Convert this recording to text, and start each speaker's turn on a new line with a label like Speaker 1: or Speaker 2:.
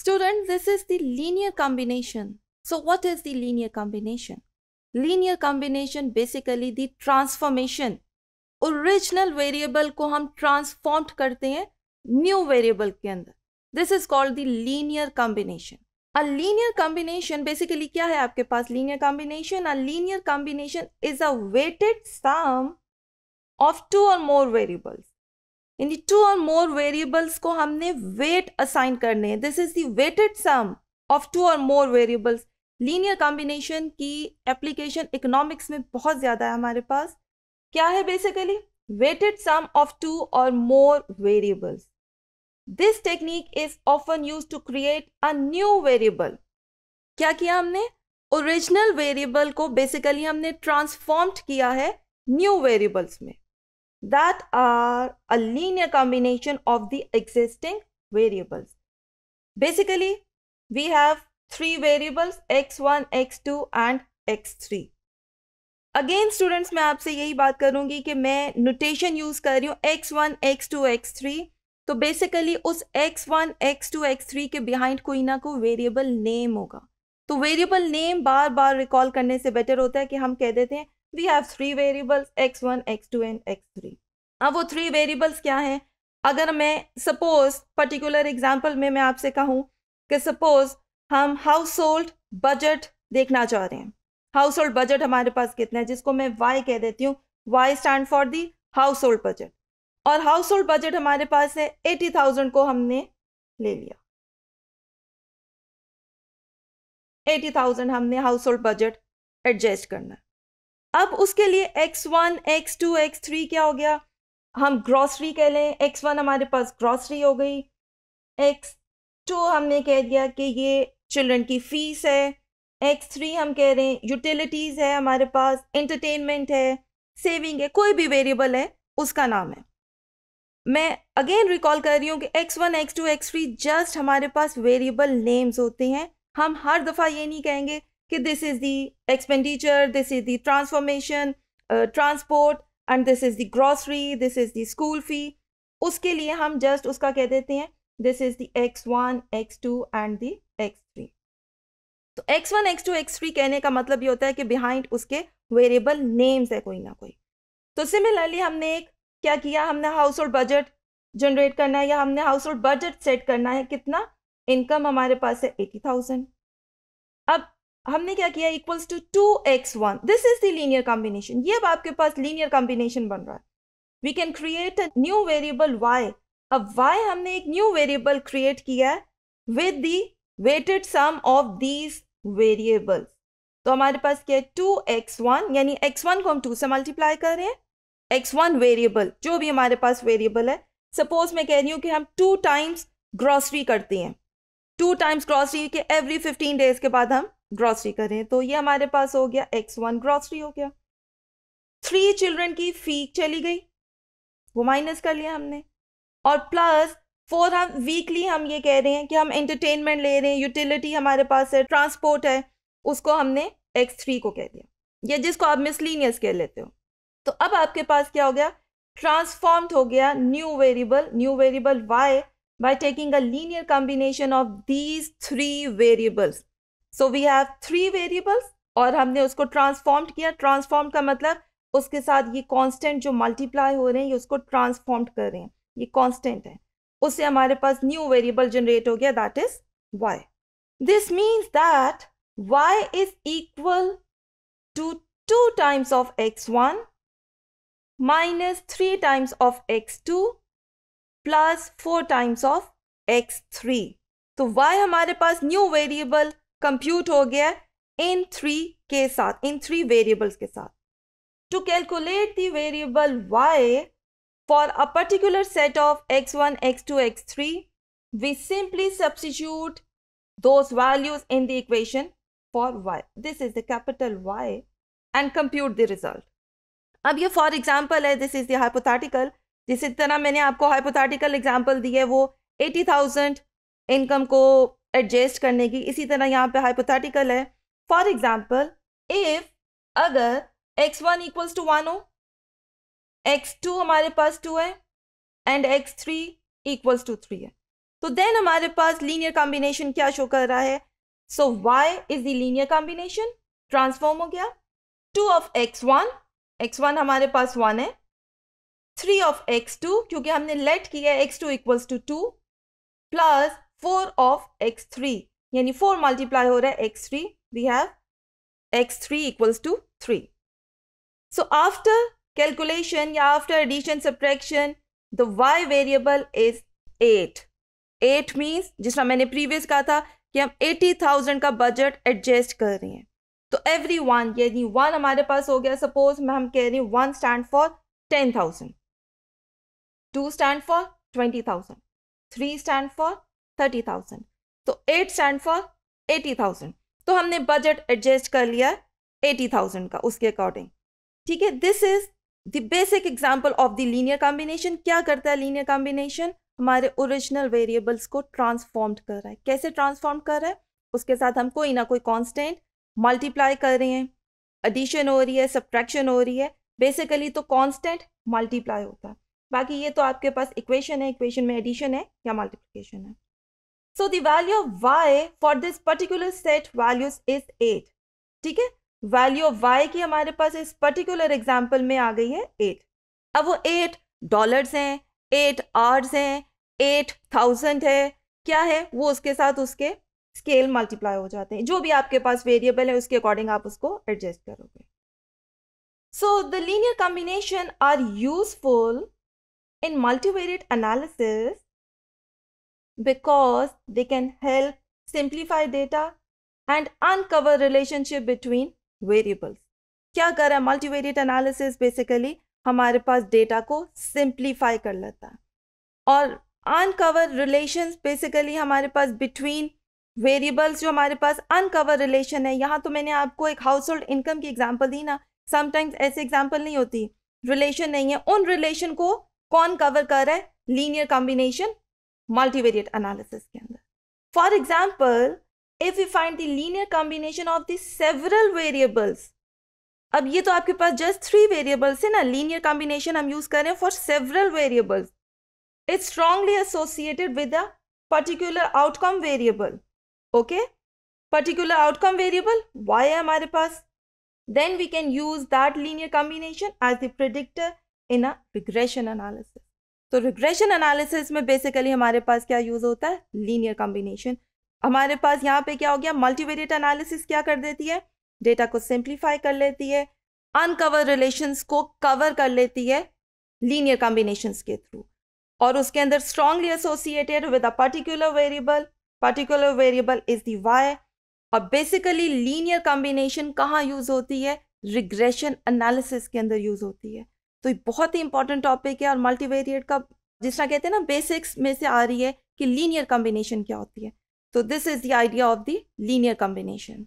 Speaker 1: Students, this is the linear combination. So what is the linear combination? Linear combination basically the transformation. Original variable को हम transformed करते हैं new variable के अंदर. This is called the linear combination. A linear combination basically क्या है आपके पास linear combination? A linear combination is a weighted sum of two or more variables. यानी टू और मोर वेरिएबल्स को हमने वेट असाइन करने हैं this is the weighted sum of two or more variables linear combination की application economics में बहुत ज़्यादा है हमारे पास क्या है basically weighted sum of two or more variables this technique is often use to create a new variable क्या किया हमने ओरिजिनल वेरिएबल को बेसिकली हमने ट्रांसफॉर्म्ड किया है न्यू वेरिएबल्स में that are a linear combination of the existing variables. Basically, we have three variables x1, x2 and x3. Again students मैं आपसे यही बात करूंगी कि मैं नोटेशन यूज कर रही हूँ X one x two x three तो बेसिकली उस X one x two x three के बिहाइंड कोई ना कोई वेरिएबल नेम होगा तो वेरिएबल नेम बार बार रिकॉल करने से बेटर होता है कि हम कह देते हैं we have three variables X one x two and x three अब वो थ्री वेरिएबल्स क्या हैं अगर मैं सपोज पर्टिकुलर एग्जाम्पल में मैं आपसे कहूँ कि सपोज हम हाउस होल्ड बजट देखना चाह रहे हैं हाउस होल्ड बजट हमारे पास कितना है जिसको मैं वाई कह देती हूँ Y stand for the household budget और हाउस होल्ड बजट हमारे पास है एटी थाउजेंड को हमने ले लिया एटी थाउजेंड हमने हाउस होल्ड बजट एडजस्ट करना अब उसके लिए X one x two x three क्या हो गया हम ग्रॉसरी कह लें एक्स वन हमारे पास ग्रॉसरी हो गई एक्स टू हमने कह दिया कि ये चिल्ड्रन की फीस है एक्स थ्री हम कह रहे हैं यूटिलिटीज़ है हमारे पास एंटरटेनमेंट है सेविंग है कोई भी वेरिएबल है उसका नाम है मैं अगेन रिकॉल कर रही हूँ कि X one x two x three just हमारे पास वेरिएबल नेम्स होते हैं हम हर दफ़ा ये नहीं कहेंगे कि this is the expenditure this is the transformation transport and this is the grocery this is the school fee उसके लिए हम जस्ट उसका कह देते हैं this is the x one x two and the x three तो x one x two x three कहने का मतलब ये होता है कि बिहाइंड उसके वेरिएबल नेम्स है कोई ना कोई तो सिमिलरली हमने एक क्या किया हमने हाउस होल्ड बजट जनरेट करना है या हमने हाउस होल्ड बजट सेट करना है कितना इनकम हमारे पास है एटी थाउजेंड अब हमने क्या किया equals to two x one this is the linear combination ये अब आपके पास लीनियर कॉम्बिनेशन बन रहा है we can create a new variable y अब वाई हमने एक न्यू वेरिएबल क्रिएट किया है with the weighted sum of these variables तो हमारे पास क्या है टू एक्स वन यानी एक्स वन को हम टू से मल्टीप्लाई कर रहे हैं एक्स वन वेरिएबल जो भी हमारे पास वेरिएबल है सपोज मैं कह रही हूँ कि हम टू टाइम्स ग्रॉसरी करते हैं टू टाइम्स ग्रॉसरी के एवरी फिफ्टीन डेज के बाद हम ग्रॉसरी करें तो ये हमारे पास हो गया एक्स वन ग्रॉसरी हो गया थ्री चिल्ड्रन की फी चली गई वो माइनस कर लिया हमने और प्लस फोर हम वीकली हम ये कह रहे हैं कि हम एंटरटेनमेंट ले रहे हैं यूटिलिटी हमारे पास है ट्रांसपोर्ट है उसको हमने एक्स थ्री को कह दिया ये जिसको आप मिसलिनियस कह लेते हो तो अब आपके पास क्या हो गया ट्रांसफॉर्म्ड हो गया new variable new variable y by taking a linear combination of these three variables so we have three variables और हमने उसको ट्रांसफॉर्म्ड किया ट्रांसफॉर्म का मतलब उसके साथ ये कांस्टेंट जो मल्टीप्लाई हो रहे हैं ये उसको ट्रांसफॉर्म्ड कर रहे हैं ये कांस्टेंट है उससे हमारे पास न्यू वेरिएबल जनरेट हो गया that is y this means that y is equal to two times of x one minus three times of x two plus four times of x three तो y हमारे पास new variable compute हो गया in three के साथ in three variables के साथ to calculate the variable y for a particular set of x one x two x three we simply substitute those values in the equation for y this is the capital y and compute the result अब ये for example है this is the hypothetical जिस तरह मैंने आपको hypothetical example दी है वो एटी थाउजेंड इनकम को एडजस्ट करने की इसी तरह यहाँ पे हाइपोथेटिकल है फॉर एग्जाम्पल इफ अगर x one equals to one हो एक्स टू हमारे पास टू है and x three equals to three है तो देन हमारे पास लीनियर कॉम्बिनेशन क्या शो कर रहा है so y is the linear combination transform हो गया two of x one x one हमारे पास वन है थ्री ऑफ एक्स टू क्योंकि हमने लेट किया है x two equals to two plus four of x three यानी फोर मल्टीप्लाई हो रहा है x three we have x three equals to three so after calculation yeah, after addition subtraction the y variable is eight 8 means जिसमें मैंने previous कहा था कि हम एटी थाउजेंड का बजट एडजस्ट कर रहे हैं तो एवरी वन यानी वन हमारे पास हो गया सपोज मैं हम कह रही हूँ one stand for ten thousand two stand for twenty thousand three stand for thirty thousand तो eight stand for eighty thousand तो हमने बजट एडजस्ट कर लिया एटी थाउजेंड का उसके अकॉर्डिंग ठीक है this is the basic example of the linear combination क्या करता है लीनियर कॉम्बिनेशन हमारे ओरिजिनल वेरिएबल्स को ट्रांसफॉर्म कर रहा है कैसे ट्रांसफॉर्म कर रहा है उसके साथ हम कोई ना कोई कॉन्स्टेंट मल्टीप्लाई कर रहे हैं एडिशन हो रही है सब्ट्रैक्शन हो रही है बेसिकली तो कॉन्स्टेंट मल्टीप्लाई होता है बाकी ये तो आपके पास इक्वेशन है इक्वेशन में एडिशन है या मल्टीप्लिकेशन है so the value of y for this particular set values is eight ठीक है वैल्यू ऑफ वाई की हमारे पास इस पर्टिकुलर एग्जाम्पल में आ गई है एट अब वो एट डॉलर हैं एट आर्स हैं एट थाउजेंड है क्या है वो उसके साथ उसके स्केल मल्टीप्लाई हो जाते हैं जो भी आपके पास वेरिएबल है उसके अकॉर्डिंग आप उसको एडजस्ट करोगे so the linear combination are useful in multivariate analysis because they can help simplify data and uncover relationship between variables. क्या कर रहा है मल्टीवेरिएट एनालिसिस बेसिकली हमारे पास डेटा को सिंप्लीफाई कर लेता है और अनकवर रिलेशंस बेसिकली हमारे पास बिटवीन वेरिएबल्स जो हमारे पास अनकवर रिलेशन है यहाँ तो मैंने आपको एक हाउस होल्ड इनकम की एग्जाम्पल दी ना समटाइम्स ऐसे एग्जाम्पल नहीं होती रिलेशन नहीं है उन रिलेशन को कौन कवर कर रहा है लीनियर कॉम्बिनेशन मल्टीवेरिएट एनालिसिस के अंदर for example if you find the linear combination of the several variables अब ये तो आपके पास जस्ट थ्री वेरिएबल्स है ना लीनियर कॉम्बिनेशन हम यूज करें for several variables it's strongly associated with a particular outcome variable okay particular outcome variable y है हमारे पास then we can use that linear combination as the predictor in a regression analysis तो regression analysis में basically हमारे पास क्या use होता है लीनियर कॉम्बिनेशन हमारे पास यहाँ पे क्या हो गया मल्टीवेरिएट एनालिसिस क्या कर देती है डेटा को सिंप्लीफाई कर लेती है अनकवर रिलेशंस को कवर कर लेती है लीनियर कॉम्बिनेशंस के थ्रू और उसके अंदर strongly associated with a particular variable particular variable is the y और बेसिकली लीनियर कॉम्बिनेशन कहाँ यूज होती है रिग्रेशन एनालिसिस के अंदर यूज होती है तो ये बहुत ही इंपॉर्टेंट टॉपिक है और मल्टीवेरिएट का जिस तरह कहते हैं ना बेसिक्स में से आ रही है कि लीनियर कॉम्बिनेशन क्या होती है तो this is the idea of the linear combination